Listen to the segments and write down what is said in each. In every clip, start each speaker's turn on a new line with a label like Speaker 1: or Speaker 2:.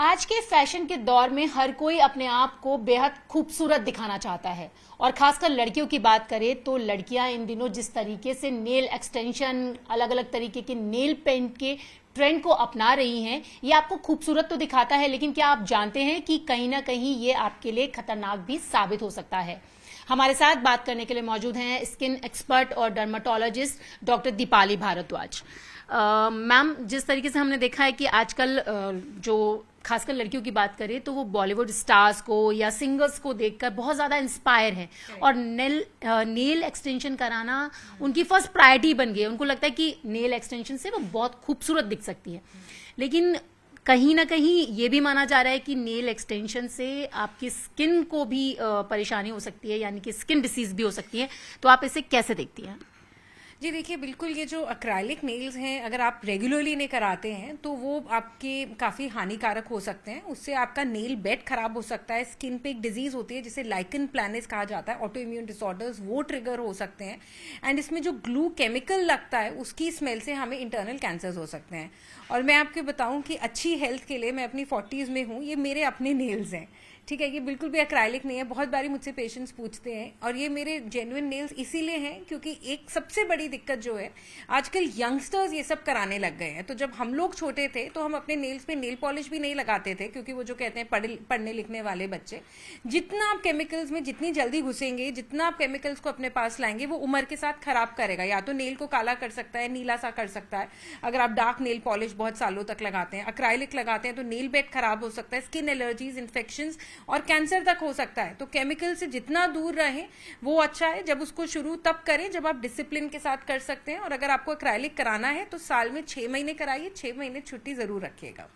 Speaker 1: आज के फैशन के दौर में हर कोई अपने आप को बेहद खूबसूरत दिखाना चाहता है और खासकर लड़कियों की बात करें तो लड़कियां इन दिनों जिस तरीके से नेल एक्सटेंशन अलग अलग तरीके के नेल पेंट के ट्रेंड को अपना रही हैं ये आपको खूबसूरत तो दिखाता है लेकिन क्या आप जानते हैं कि कहीं ना कहीं ये आपके लिए खतरनाक भी साबित हो सकता है हमारे साथ बात करने के लिए मौजूद हैं स्किन एक्सपर्ट और dermatologist doctor Deepali Bhardwaj ma'am जिस तरीके से हमने देखा है कि आजकल uh, जो खासकर लड़कियों की बात करें तो वो बॉलीवुड स्टार्स को या सिंगर्स को देखकर बहुत ज़्यादा इंस्पायर हैं और नेल नेल एक्सटेंशन कराना उनकी फर्स्ट प्रायोरिटी बन गई है उनको लगता है कि नेल एक्सटेंशन से वो बहुत खूबसूरत दिख सकती है लेकिन कहीं ना कहीं ये भी माना जा रहा है कि नेल एक्सटेंशन से आपकी स्किन को भी परेशानी हो सकती है यानी कि स्किन डिसीज भी हो सकती है तो आप इसे कैसे देखती हैं
Speaker 2: जी देखिए बिल्कुल ये जो अक्रैलिक नेल्स हैं अगर आप रेगुलरली नहीं कराते हैं तो वो आपके काफ़ी हानिकारक हो सकते हैं उससे आपका नेल बेड खराब हो सकता है स्किन पे एक डिजीज़ होती है जिसे लाइकन प्लानिस कहा जाता है ऑटो इम्यून डिसऑर्डर्स वो ट्रिगर हो सकते हैं एंड इसमें जो ग्लू केमिकल लगता है उसकी स्मेल से हमें इंटरनल कैंसर्स हो सकते हैं और मैं आपको बताऊँ कि अच्छी हेल्थ के लिए मैं अपनी फोर्टीज़ में हूँ ये मेरे अपने नेल्स हैं ठीक है ये बिल्कुल भी अक्राइलिक नहीं है बहुत बारी मुझसे पेशेंट्स पूछते हैं और ये मेरे जेन्युन नेल्स इसीलिए हैं क्योंकि एक सबसे बड़ी दिक्कत जो है आजकल यंगस्टर्स ये सब कराने लग गए हैं तो जब हम लोग छोटे थे तो हम अपने नेल्स पे नेल पॉलिश भी नहीं लगाते थे क्योंकि वो जो कहते हैं पढ़, पढ़ने लिखने वाले बच्चे जितना आप केमिकल्स में जितनी जल्दी घुसेंगे जितना आप केमिकल्स को अपने पास लाएंगे वो उम्र के साथ खराब करेगा या तो नेल को काला कर सकता है नीला सा कर सकता है अगर आप डार्क नेल पॉलिश बहुत सालों तक लगाते हैं अक्राइलिक लगाते हैं तो नेल बेड खराब हो सकता है स्किन एलर्जीज इन्फेक्शन और कैंसर तक हो सकता है तो केमिकल से जितना दूर रहे वो अच्छा है जब उसको शुरू तब करें जब आप डिसिप्लिन के साथ कर सकते हैं और अगर आपको एक्राइलिक कराना है तो साल में छह महीने कराइए छह महीने छुट्टी ज़रूर रखिएगा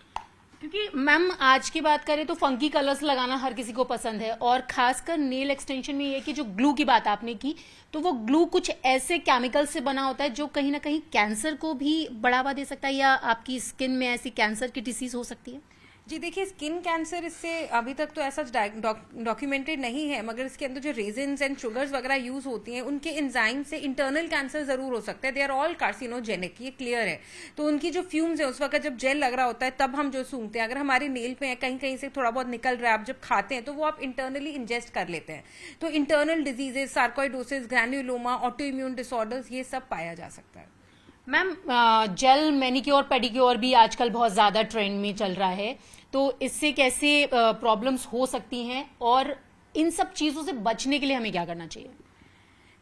Speaker 2: क्योंकि
Speaker 1: मैम आज की बात करें तो फंकी कलर्स लगाना हर किसी को पसंद है और खासकर नेल एक्सटेंशन में ये कि जो ग्लू की बात आपने की तो वो ग्लू कुछ ऐसे केमिकल से बना होता है जो कहीं ना
Speaker 2: कहीं कैंसर को भी बढ़ावा दे सकता है या आपकी स्किन में ऐसी कैंसर की डिसीज हो सकती है जी देखिए स्किन कैंसर इससे अभी तक तो ऐसा डॉक्यूमेंटेड नहीं है मगर इसके अंदर जो रेजिन्स एंड शुगर्स वगैरह यूज होती हैं उनके इंजाइम से इंटरनल कैंसर जरूर हो सकता है दे आर ऑल कार्सिनोजेनिक ये क्लियर है तो उनकी जो फ्यूम्स है उस वक्त जब जेल लग रहा होता है तब हम जो सूंघते हैं अगर हमारे नेल पे है कहीं कहीं से थोड़ा बहुत निकल रहा है आप जब खाते हैं तो वो आप इंटरनली इंजेस्ट कर लेते हैं तो internal diseases sarcoidosis granuloma autoimmune disorders ये सब पाया जा सकता है
Speaker 1: मैम जेल मैनिक्योर पेडिक्योर भी आजकल बहुत ज़्यादा ट्रेंड में चल रहा है तो इससे कैसे प्रॉब्लम्स uh, हो सकती हैं और इन सब चीज़ों से बचने
Speaker 2: के लिए हमें क्या करना चाहिए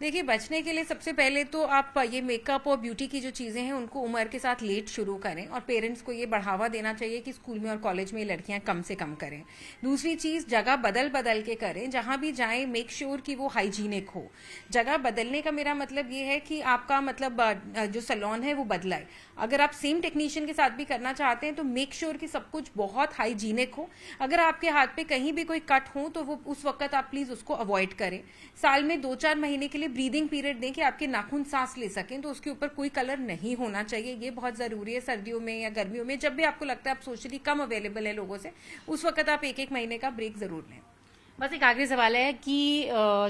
Speaker 2: देखिए बचने के लिए सबसे पहले तो आप ये मेकअप और ब्यूटी की जो चीज़ें हैं उनको उम्र के साथ लेट शुरू करें और पेरेंट्स को ये बढ़ावा देना चाहिए कि स्कूल में और कॉलेज में लड़कियां कम से कम करें दूसरी चीज़ जगह बदल बदल के करें जहां भी जाएं मेक श्योर कि वो हाइजीनिक हो जगह बदलने का मेरा मतलब ये है कि आपका मतलब जो सलोन है वो बदलाए अगर आप सेम टेक्नीशियन के साथ भी करना चाहते हैं तो मेक श्योर कि सब कुछ बहुत हाइजीनिक हो अगर आपके हाथ पे कहीं भी कोई कट हो तो वो उस वक्त आप प्लीज़ उसको अवॉइड करें साल में दो चार महीने के लिए लिए ब्रीदिंग पीरियड दें कि आपके नाखून सांस ले सकें तो उसके ऊपर कोई कलर नहीं होना चाहिए ये बहुत ज़रूरी है सर्दियों में या गर्मियों में जब भी आपको लगता है आप सोशली कम अवेलेबल है लोगों से उस वक्त आप एक एक महीने का ब्रेक ज़रूर लें बस एक आखिरी सवाल है कि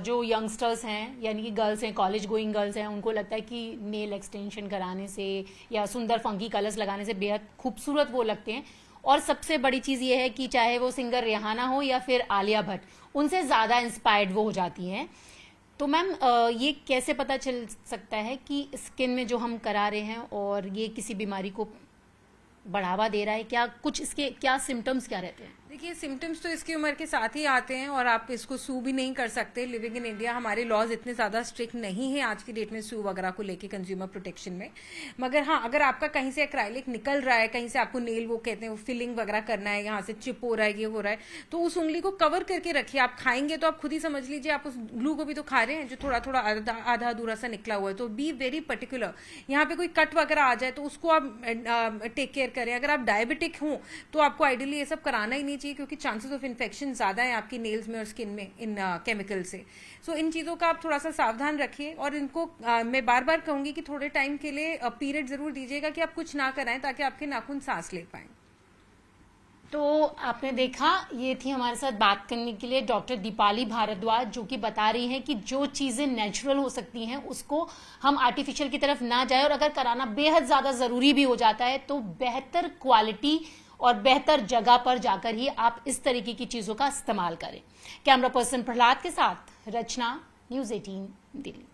Speaker 1: जो यंगस्टर्स हैं यानी कि गर्ल्स हैं कॉलेज गोइंग गर्ल्स हैं उनको लगता है कि नेल एक्सटेंशन कराने से या सुंदर फंकी कलर्स लगाने से बेहद खूबसूरत वो लगते हैं और सबसे बड़ी चीज़ ये है कि चाहे वो सिंगर रिहाना हो या फिर आलिया भट्ट उनसे ज़्यादा इंस्पायर्ड वो हो जाती हैं तो मैम ये कैसे पता चल सकता है कि स्किन में जो हम करा रहे हैं और ये किसी बीमारी को बढ़ावा दे रहा है क्या कुछ इसके क्या सिम्टम्स क्या रहते हैं
Speaker 2: देखिए सिम्टम्स तो इसकी उम्र के साथ ही आते हैं और आप इसको सू भी नहीं कर सकते लिविंग इन इंडिया हमारे लॉज इतने ज़्यादा स्ट्रिक्ट नहीं है आज की डेट में सू वगैरह को लेके कंज्यूमर प्रोटेक्शन में मगर हाँ अगर आपका कहीं से एक्राइलिक निकल रहा है कहीं से आपको नेल वो कहते हैं फिलिंग वगैरह करना है यहाँ से चिप हो रहा है ये हो रहा है तो उस उंगली को कवर करके रखिए आप खाएंगे तो आप खुद ही समझ लीजिए आप उस ग्लू को भी तो खा रहे हैं जो थोड़ा थोड़ा आधा अधूरा सा निकला हुआ है तो बी वेरी पर्टिकुलर यहाँ पे कोई कट वगैरह आ जाए तो उसको आप टेक केयर करें अगर आप डायबिटिक हो तो आपको आइडियली ये सब कराना ही नहीं चाहिए क्योंकि चांसेस ऑफ इन्फेक्शन ज़्यादा है आपकी नेल्स में और स्किन में इन केमिकल uh, से सो so, इन चीज़ों का आप थोड़ा सा सावधान रखिए और इनको uh, मैं बार बार कहूंगी कि थोड़े टाइम के लिए पीरियड uh, ज़रूर दीजिएगा कि आप कुछ ना कराएं ताकि आपके नाखून सांस ले पाएं
Speaker 1: तो आपने देखा ये थी हमारे साथ बात करने के लिए डॉक्टर दीपाली भारद्वाज जो कि बता रही हैं कि जो चीज़ें नेचुरल हो सकती हैं उसको हम आर्टिफिशियल की तरफ ना जाए और अगर कराना बेहद ज़्यादा ज़रूरी भी हो जाता है तो बेहतर क्वालिटी और बेहतर जगह पर जाकर ही आप इस तरीके की चीज़ों का इस्तेमाल करें कैमरा पर्सन प्रहलाद के साथ रचना न्यूज़ एटीन दिल्ली